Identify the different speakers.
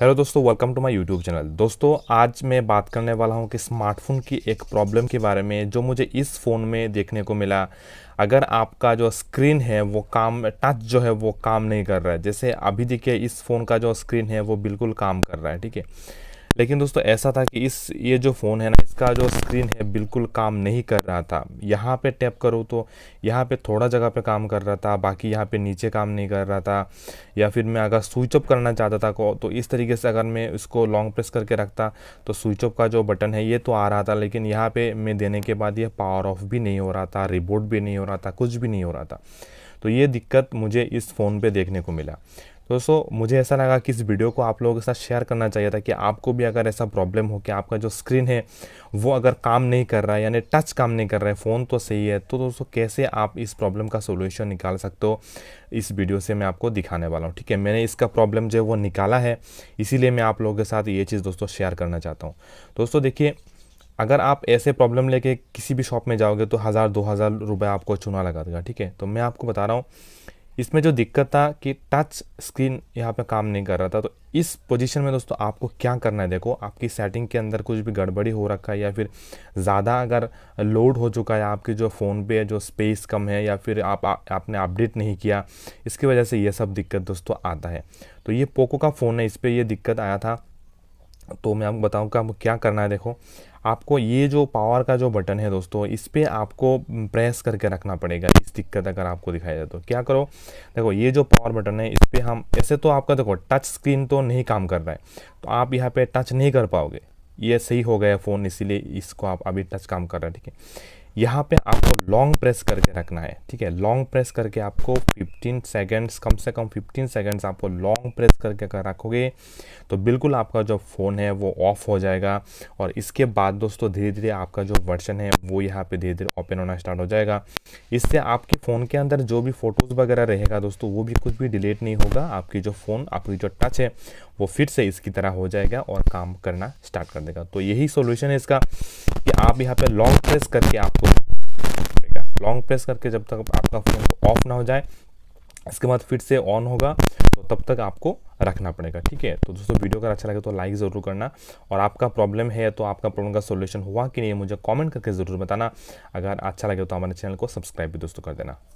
Speaker 1: hello दोस्तों welcome to my YouTube channel दोस्तों आज मैं बात करने वाला हूं कि स्मार्टफोन की एक प्रॉब्लम के बारे में जो मुझे इस फ़ोन में देखने को मिला अगर आपका जो स्क्रीन है वो काम टच जो है वो काम नहीं कर रहा है जैसे अभी देखिए इस फ़ोन का जो स्क्रीन है वो बिल्कुल काम कर रहा है ठीक है लेकिन दोस्तों ऐसा था कि इस ये जो फ़ोन है ना इसका जो स्क्रीन है बिल्कुल काम नहीं कर रहा था यहाँ पे टैप करो तो यहाँ पे थोड़ा जगह पे काम कर रहा था बाकी यहाँ पे नीचे काम नहीं कर रहा था या फिर मैं अगर स्विच ऑफ करना चाहता था को तो इस तरीके से अगर मैं इसको लॉन्ग प्रेस करके रखता तो स्विच ऑफ का जो बटन है ये तो आ रहा था लेकिन यहाँ पर मैं देने के बाद ये पावर ऑफ भी नहीं हो रहा था रिबोट भी नहीं हो रहा था कुछ भी नहीं हो रहा था तो ये दिक्कत मुझे इस फ़ोन पर देखने को मिला दोस्तों मुझे ऐसा लगा कि इस वीडियो को आप लोगों के साथ शेयर करना चाहिए था कि आपको भी अगर ऐसा प्रॉब्लम हो कि आपका जो स्क्रीन है वो अगर काम नहीं कर रहा है यानी टच काम नहीं कर रहा है फ़ोन तो सही है तो दोस्तों कैसे आप इस प्रॉब्लम का सोल्यूशन निकाल सकते हो इस वीडियो से मैं आपको दिखाने वाला हूँ ठीक है मैंने इसका प्रॉब्लम जो है वो निकाला है इसीलिए मैं आप लोगों के साथ ये चीज़ दोस्तों शेयर करना चाहता हूँ दोस्तों देखिए अगर आप ऐसे प्रॉब्लम लेके किसी भी शॉप में जाओगे तो हज़ार दो हज़ार रुपये आपको चुना लगा देगा ठीक है तो मैं आपको बता रहा हूँ इसमें जो दिक्कत था कि टच स्क्रीन यहाँ पे काम नहीं कर रहा था तो इस पोजीशन में दोस्तों आपको क्या करना है देखो आपकी सेटिंग के अंदर कुछ भी गड़बड़ी हो रखा है या फिर ज़्यादा अगर लोड हो चुका है आपके जो फ़ोन पे जो स्पेस कम है या फिर आप आ, आपने अपडेट नहीं किया इसकी वजह से ये सब दिक्कत दोस्तों आता है तो ये पोको का फ़ोन है इस पर यह दिक्कत आया था तो मैं आपको बताऊँ कि आपको क्या करना है देखो आपको ये जो पावर का जो बटन है दोस्तों इस पर आपको प्रेस करके रखना पड़ेगा इस दिक्कत अगर आपको दिखाई दे तो क्या करो देखो ये जो पावर बटन है इस पर हम ऐसे तो आपका देखो टच स्क्रीन तो नहीं काम कर रहा है तो आप यहाँ पे टच नहीं कर पाओगे ये सही हो गया फ़ोन इसीलिए इसको आप अभी टच काम कर रहे हैं ठीक है यहाँ पे आपको लॉन्ग प्रेस करके रखना है ठीक है लॉन्ग प्रेस करके आपको 15 सेकंड्स कम से कम 15 सेकंड्स आपको लॉन्ग प्रेस करके अगर रखोगे तो बिल्कुल आपका जो फ़ोन है वो ऑफ हो जाएगा और इसके बाद दोस्तों धीरे धीरे आपका जो वर्जन है वो यहाँ पे धीरे धीरे ओपन होना स्टार्ट हो जाएगा इससे आपके फ़ोन के अंदर जो भी फ़ोटोज़ वगैरह रहेगा दोस्तों वो भी कुछ भी डिलीट नहीं होगा आपकी जो फ़ोन आपकी जो टच है वो फिर से इसकी तरह हो जाएगा और काम करना स्टार्ट कर देगा तो यही सोल्यूशन है इसका कि आप यहाँ पर लॉन्ग प्रेस करके आपको लॉन्ग प्रेस करके जब तक आपका फ़ोन ऑफ ना हो जाए इसके बाद फिर से ऑन होगा तो तब तक आपको रखना पड़ेगा ठीक है तो दोस्तों वीडियो अगर अच्छा लगे तो लाइक ज़रूर करना और आपका प्रॉब्लम है तो आपका प्रॉब्लम का सोल्यूशन हुआ कि नहीं मुझे कॉमेंट करके ज़रूर बताना अगर अच्छा लगे तो हमारे चैनल को सब्सक्राइब भी दोस्तों कर देना